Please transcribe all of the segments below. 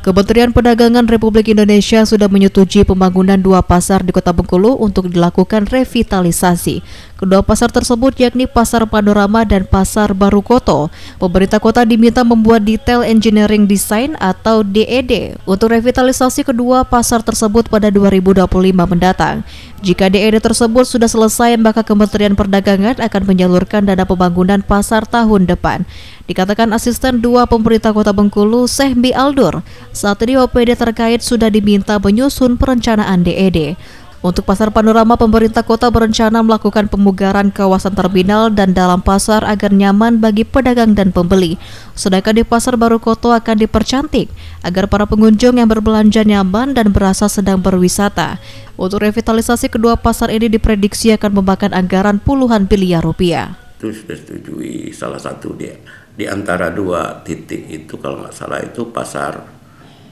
Kementerian Perdagangan Republik Indonesia sudah menyetujui pembangunan dua pasar di Kota Bengkulu untuk dilakukan revitalisasi. Kedua pasar tersebut yakni Pasar Panorama dan Pasar Baru Koto. Pemerintah kota diminta membuat detail engineering design atau DED e untuk revitalisasi kedua pasar tersebut pada 2025 mendatang. Jika DED e tersebut sudah selesai, maka Kementerian Perdagangan akan menyalurkan dana pembangunan pasar tahun depan. Dikatakan asisten dua pemerintah kota Bengkulu, Sehbi Aldur, saat ini OPD terkait sudah diminta menyusun perencanaan DED. E Untuk pasar panorama, pemerintah kota berencana melakukan pemugaran kawasan terminal dan dalam pasar agar nyaman bagi pedagang dan pembeli. Sedangkan di pasar baru Koto akan dipercantik agar para pengunjung yang berbelanja nyaman dan berasa sedang berwisata. Untuk revitalisasi kedua pasar ini diprediksi akan memakan anggaran puluhan miliar rupiah. Itu sudah setujui salah satu dia di antara dua titik itu kalau nggak salah itu pasar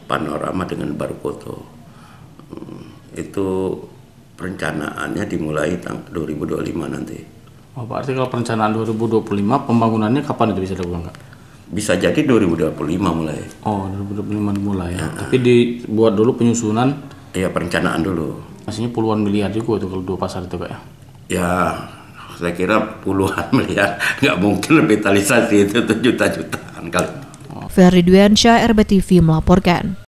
panorama dengan Barukoto hmm, itu perencanaannya dimulai tahun 2025 nanti. Oh, artinya kalau perencanaan 2025 pembangunannya kapan itu bisa dibuka? nggak? Bisa jadi 2025 mulai. Oh, 2025 mulai. ya. ya. Tapi dibuat dulu penyusunan. Iya, perencanaan dulu. Maksudnya puluhan miliar juga itu kalau dua pasar itu, Pak? Ya, ya saya kira puluhan miliar nggak mungkin revitalisasi itu juta-jutaan kali. Ferry Duyansyah RBTV melaporkan.